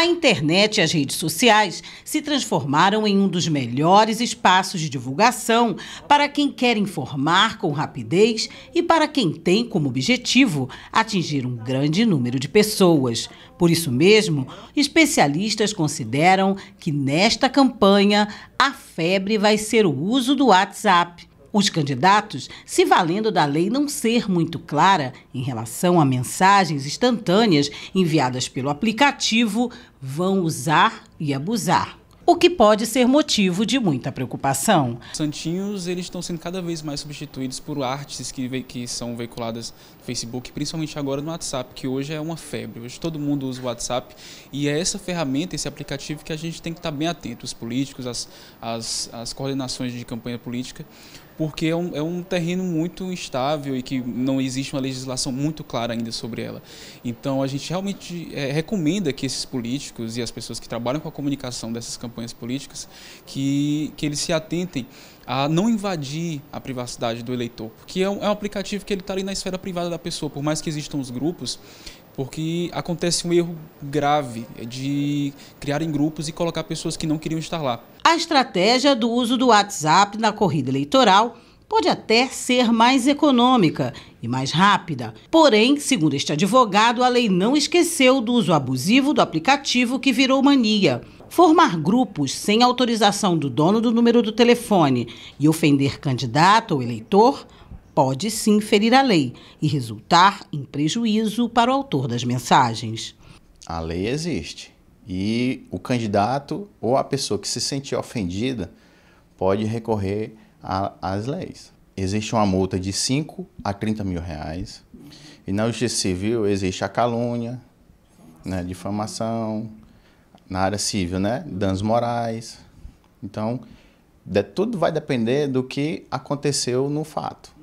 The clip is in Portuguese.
A internet e as redes sociais se transformaram em um dos melhores espaços de divulgação para quem quer informar com rapidez e para quem tem como objetivo atingir um grande número de pessoas. Por isso mesmo, especialistas consideram que nesta campanha a febre vai ser o uso do WhatsApp os candidatos, se valendo da lei não ser muito clara em relação a mensagens instantâneas enviadas pelo aplicativo, vão usar e abusar o que pode ser motivo de muita preocupação. Santinhos eles estão sendo cada vez mais substituídos por artes que, que são veiculadas no Facebook, principalmente agora no WhatsApp, que hoje é uma febre. Hoje todo mundo usa o WhatsApp e é essa ferramenta, esse aplicativo que a gente tem que estar bem atento, os políticos, as, as, as coordenações de campanha política, porque é um, é um terreno muito instável e que não existe uma legislação muito clara ainda sobre ela. Então, a gente realmente é, recomenda que esses políticos e as pessoas que trabalham com a comunicação dessas campanhas políticas, que, que eles se atentem a não invadir a privacidade do eleitor, porque é um, é um aplicativo que ele está ali na esfera privada da pessoa, por mais que existam os grupos, porque acontece um erro grave é de criarem grupos e colocar pessoas que não queriam estar lá a estratégia do uso do WhatsApp na corrida eleitoral pode até ser mais econômica e mais rápida. Porém, segundo este advogado, a lei não esqueceu do uso abusivo do aplicativo que virou mania. Formar grupos sem autorização do dono do número do telefone e ofender candidato ou eleitor pode sim ferir a lei e resultar em prejuízo para o autor das mensagens. A lei existe. E o candidato ou a pessoa que se sentir ofendida pode recorrer às leis. Existe uma multa de 5 a 30 mil reais. E na Justiça Civil existe a calúnia, né, difamação, na área civil, né, danos morais. Então, de, tudo vai depender do que aconteceu no fato.